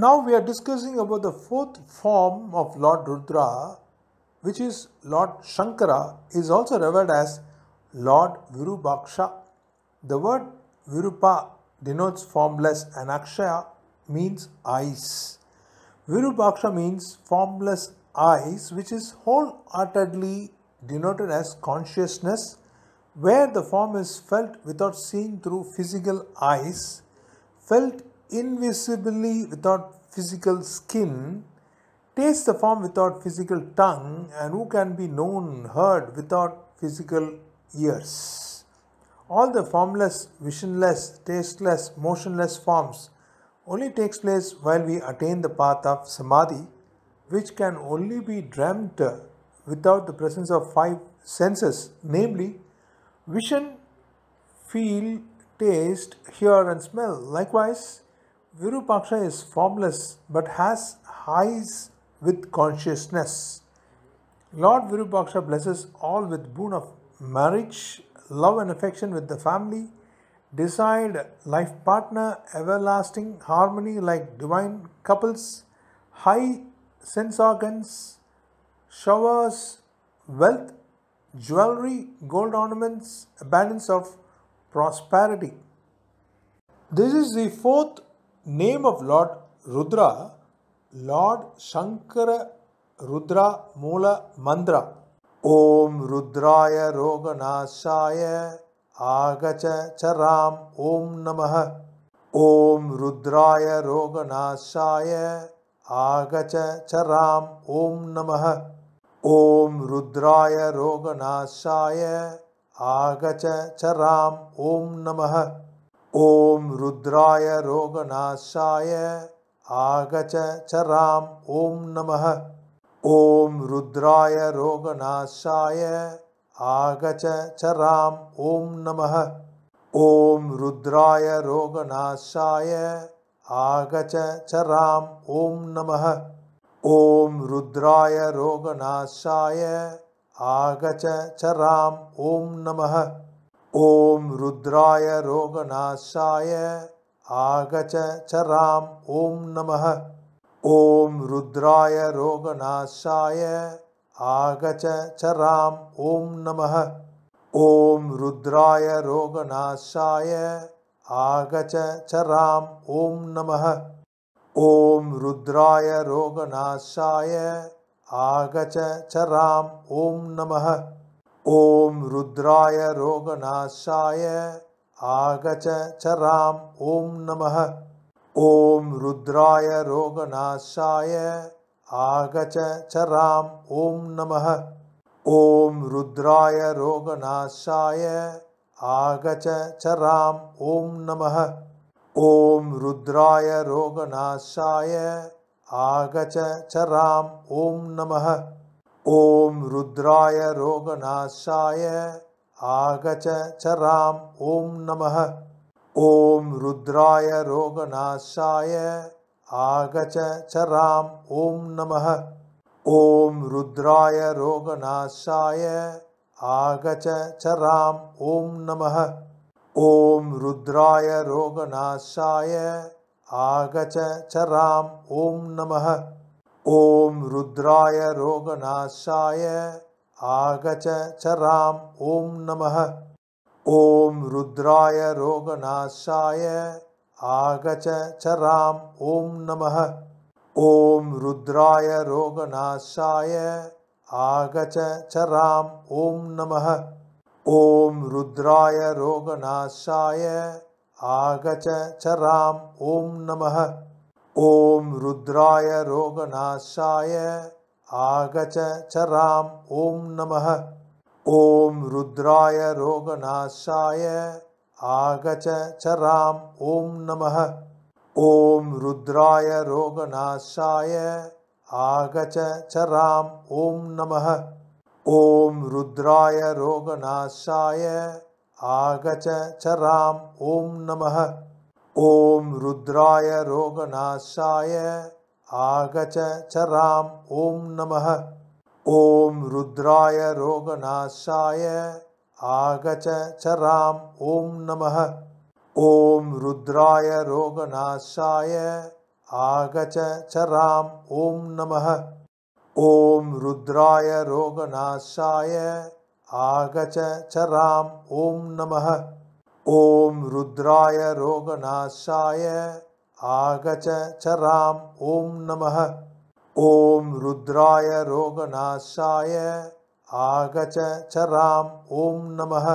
Now we are discussing about the fourth form of Lord Rudra, which is Lord Shankara, is also revered as Lord Virupaksha. The word Virupa denotes formless and Akshaya means eyes. Virupaksha means formless eyes, which is wholeheartedly denoted as consciousness, where the form is felt without seeing through physical eyes, felt invisibly without physical skin, tastes the form without physical tongue, and who can be known, heard without physical ears. All the formless, visionless, tasteless, motionless forms only takes place while we attain the path of samadhi, which can only be dreamt without the presence of five senses, namely vision, feel, taste, hear, and smell. Likewise, Virupaksha is formless but has eyes with consciousness. Lord Virupaksha blesses all with boon of marriage, love and affection with the family, desired life partner, everlasting harmony like divine couples, high sense organs, showers, wealth, jewelry, gold ornaments, abundance of prosperity. This is the fourth name of lord Rudra lord शङ्कररुद्रामूलमन्द्राम् रुद्राय रोगनाशाय आगच छरां ॐ नमः ॐ रुद्राय रोगनाशाय आगच चराम ॐ नमः ॐ रुद्राय रोगनाशाय आगच छरां ॐ नमः ॐ रुद्राय रोगनाशाय आगच चराम ॐ नमः ॐ रुद्राय रोगनाशाय आगच चराम ॐ नमः ॐ रुद्राय रोगनाशाय आगच चराम ॐ नमः ॐ रुद्राय रोगनाशाय आगच चराम ॐ नमः ॐ रुद्राय रोगनाशाय आगच छरां ॐ नमः ॐ रुद्राय रोगनाशाय आगच छरां ॐ नमः ॐ रुद्राय रोगनाशाय आगच छरां ॐ नमः ॐ रुद्राय रोगनाशाय आगच छरां ॐ नमः ॐ रुद्राय रोगनाशाय आगच छरां ॐ नमः ॐ रुद्राय रोगनाशाय आगच छरां ॐ नमः ॐ रुद्राय रोगनाशाय आगच चराम ॐ नमः ॐ रुद्राय रोगनाशाय आगच छराम ॐ नमः ॐ रुद्राय रोगनाशाय आगच छराम ॐ नमः ॐ रुद्राय रोगनाशाय आगच छरां ॐ नमः ॐ रुद्राय रोगनाशाय आगच चराम ॐ नमः ॐ रुद्राय रोगनाशाय आगच छरां ॐ नमः ॐ रुद्राय रोगनाशाय आगच छरां ॐ नमः ॐ रुद्राय रोगनाशाय आगच छरां ॐ नमः ॐ रुद्राय रोगनाशाय आगच छरां ॐ नमः ॐ रुद्राय रोगनाशाय आगच छरां ॐ नमः ॐ रुद्राय रोगनाशाय आगच छरां ॐ नमः ॐ रुद्राय रोगनाशाय आगच छरां ॐ नमः ॐ रुद्राय रोगनाशाय आगच चरां ॐ नमः ॐ रुद्राय रोगनाशाय आगच छरां ॐ नमः ॐ रुद्राय रोगनाशाय आगच छरां ॐ नमः ॐ रुद्राय रोगनाशाय आगच छरां ॐ नमः ॐ रुद्राय रोगनाशाय आगच छराम ॐ नमः ॐ रुद्राय रोगनाशाय आगच छरां ॐ नमः ॐ रुद्राय रोगनाशाय आगच छरां ॐ नमः ॐ रुद्राय रोगनाशाय आगच छरां ॐ नमः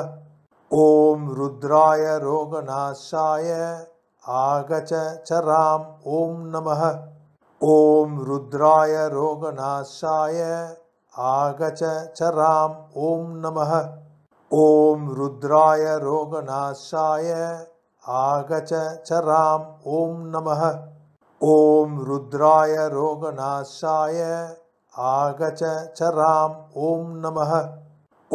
ॐ रुद्राय रोगनाशाय आगच छरां ॐ नमः ॐ रुद्राय रोगनाशाय आगच छरां ॐ नमः ॐ रुद्राय रोगनाशाय आगच छरां ॐ नमः ॐ रुद्राय रोगनाशाय आगच छरां ॐ नमः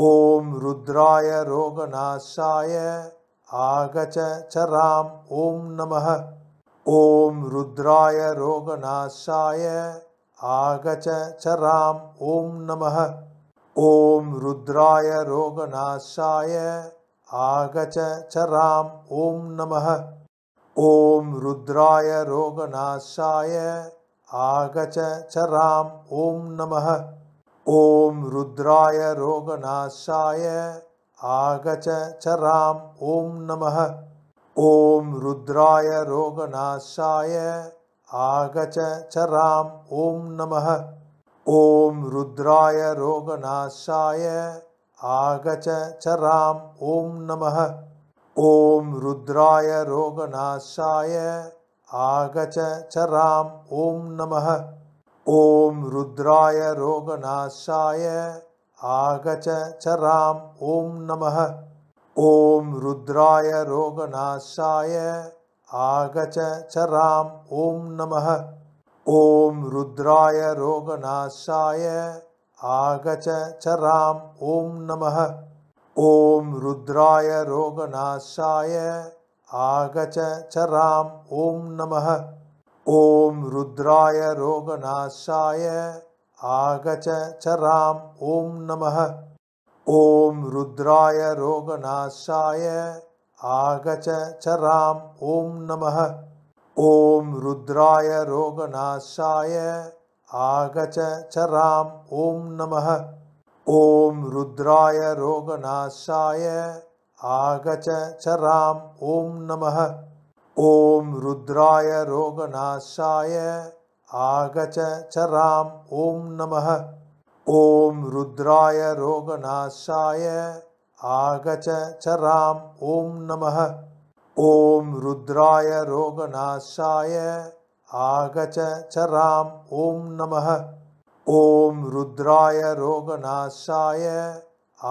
ॐ रुद्राय रोगनाशाय आगच छरां ॐ नमः ॐ रुद्राय रोगनाशाय आगच छराम ॐ नमः ॐ रुद्राय रोगनाशाय आगच छरां ॐ नमः ॐ रुद्राय रोगनाशाय आगच छराम ॐ नमः ॐ रुद्राय रोगनाशाय आगच छरां ॐ नमः ॐ रुद्राय रोगनाशाय आगच छरां ॐ नमः ॐ रुद्राय रोगनाशाय आगच चरां ॐ नमः ॐ रुद्राय रोगनाशाय आगच चराम ॐ नमः ॐ रुद्राय रोगनाशाय आगच चराम ॐ नमः ॐ रुद्राय रोगनाशाय आगच चराम ॐ नमः ॐ रुद्राय रोगनाशाय आगच छरां ॐ नमः ॐ रुद्राय रोगनाशाय आगच छरां ॐ नमः ॐ रुद्राय रोगनाशाय आगच छरां ॐ नमः ॐ रुद्राय रोगनाशाय आगच छरां ॐ नमः ॐ रुद्राय रोगनाशाय आगच छरां ॐ नमः ॐ रुद्राय रोगनाशाय आगच छरां ॐ नमः ॐ रुद्राय रोगनाशाय आगच छरां ॐ नमः ॐ रुद्राय रोगनाशाय आगच छराम ॐ नमः ॐ रुद्राय रोगनाशाय आगच छरां ॐ नमः ॐ रुद्राय रोगनाशाय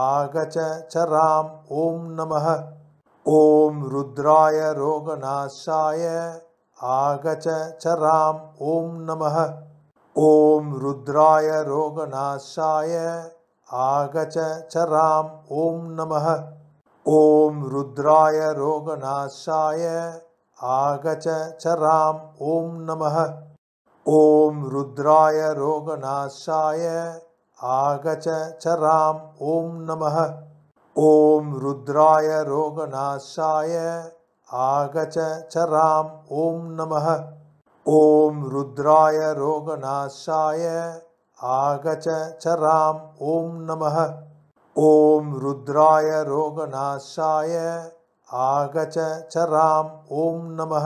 आगच छरां ॐ नमः ॐ रुद्राय रोगनाशाय आगच छरां ॐ नमः ॐ रुद्राय रोगनाशाय आगच छरां ॐ नमः ॐ रुद्राय रोगनाशाय आगच छरां ॐ नमः ॐ रुद्राय रोगनाशाय आगच छराम ॐ नमः ॐ रुद्राय रोगनाशाय आगच छरां ॐ नमः ॐ रुद्राय रोगनाशाय आगच छरां ॐ नमः ॐ रुद्राय रोगनाशाय आगच छरां ॐ नमः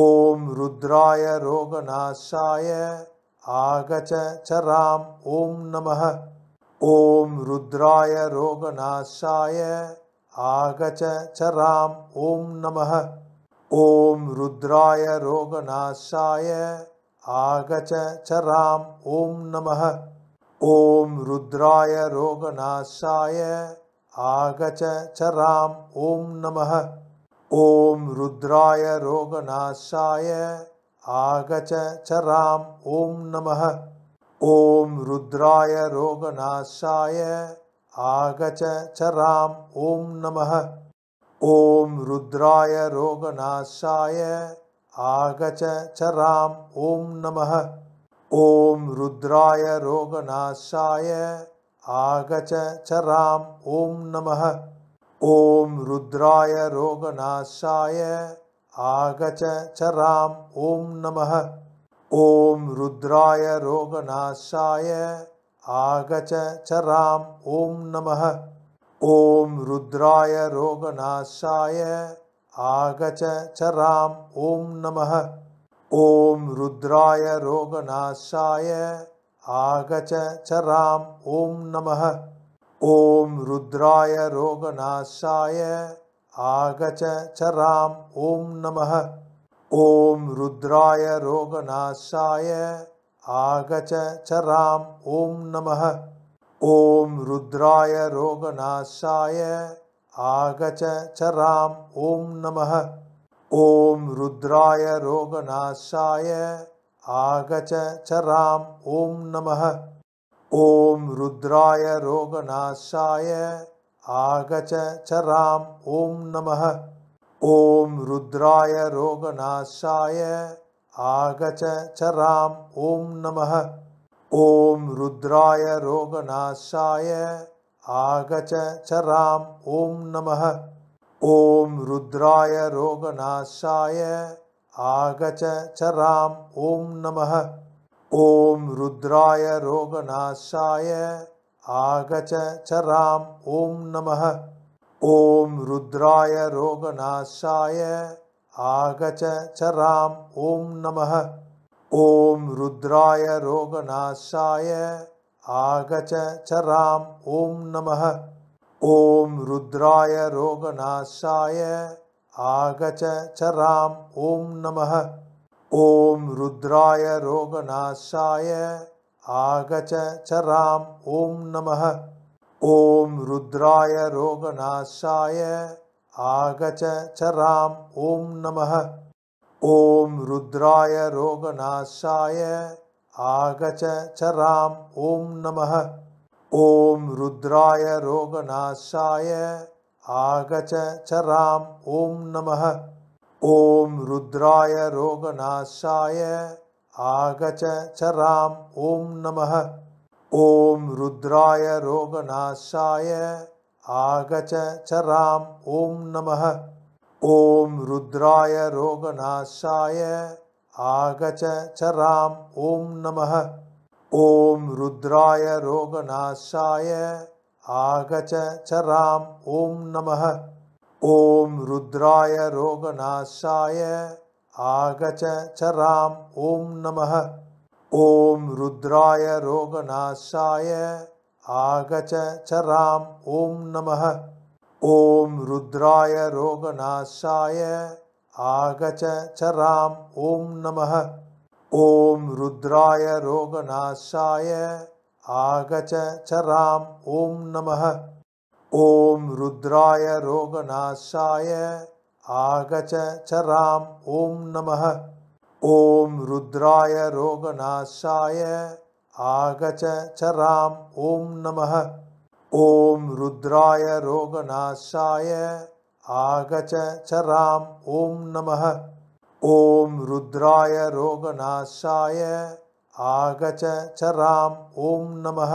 ॐ रुद्राय रोगनाशाय आगच छरां ॐ नमः ॐ रुद्राय रोगनाशाय आगच छरां ॐ नमः ॐ रुद्राय रोगनाशाय आगच छरां ॐ नमः ॐ रुद्राय रोगनाशाय आगच छरां ॐ नमः ॐ रुद्राय रोगनाशाय आगच छरां ॐ नमः ॐ रुद्राय रोगनाशाय आगच छरां ॐ नमः ॐ रुद्राय रोगनाशाय आगच छरां ॐ नमः ॐ रुद्राय रोगनाशाय आगच छरां ॐ नमः ॐ रुद्राय रोगनाशाय आगच छरां ॐ नमः ॐ रुद्राय रोगनाशाय आगच छरां ॐ नमः ॐ रुद्राय रोगनाशाय आगच छराम ॐ नमः ॐ रुद्राय रोगनाशाय आगच छरां ॐ नमः ॐ रुद्राय रोगनाशाय आगच छरां ॐ नमः ॐ रुद्राय रोगनाशाय आगच छरां ॐ नमः ॐ रुद्राय रोगनाशाय आगच छरां ॐ नमः ॐ रुद्राय रोगनाशाय आगच छरां ॐ नमः ॐ रुद्राय रोगनाशाय आगच छराम ॐ नमः ॐ रुद्राय रोगनाशाय आगच छरां ॐ नमः ॐ रुद्राय रोगनाशाय आगच छरां ॐ नमः ॐ रुद्राय रोगनाशाय आगच चरां ॐ नमः ॐ रुद्राय रोगनाशाय आगच चराम ॐ नमः ॐ रुद्राय रोगनाशाय आगच चराम ॐ नमः ॐ रुद्राय रोगनाशाय आगच चराम ॐ नमः ॐ रुद्राय रोगनाशाय आगच छरां ॐ नमः ॐ रुद्राय रोगनाशाय आगच छरां ॐ नमः ॐ रुद्राय रोगनाशाय आगच छराम ॐ नमः ॐ रुद्राय रोगनाशाय आगच छरां ॐ नमः ॐ रुद्राय रोगनाशाय आगच छरां ॐ नमः ॐ रुद्राय रोगनाशाय आगच छरां ॐ नमः ॐ रुद्राय रोगनाशाय आगच छराम ॐ नमः ॐ रुद्राय रोगनाशाय आगच छरां ॐ नमः ॐ रुद्राय रोगनाशाय आगच छरां ॐ नमः ॐ रुद्राय रोगनाशाय आगच छरां ॐ नमः ॐ रुद्राय रोगनाशाय आगच छरां ॐ नमः ॐ रुद्राय रोगनाशाय आगच छरां ॐ नमः ॐ रुद्राय रोगनाशाय आगच छरां ॐ नमः ॐ रुद्राय रोगनाशाय आगच छरां ॐ नमः ॐ रुद्राय रोगनाशाय आगच छरां ॐ नमः ॐ रुद्राय रोगनाशाय आगच छरां ॐ नमः ॐ रुद्राय रोगनाशाय आगच छरां ॐ नमः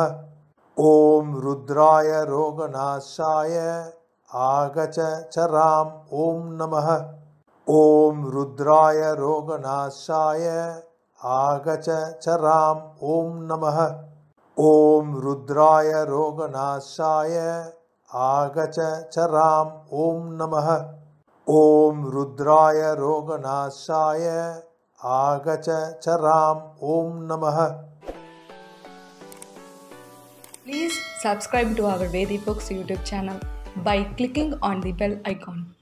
ॐ रुद्राय रोगनाशाय आगच चराम ॐ नमः ॐ रुद्राय रोगनाशाय आगच छराम ॐ नमः ॐ रुद्राय रोगनाशाय आगच चराम ॐ नमः ॐ रुद्राय रोगनाशाय आगच चराम ॐ नमः Please subscribe to our Vedic Books YouTube channel by clicking on the bell icon.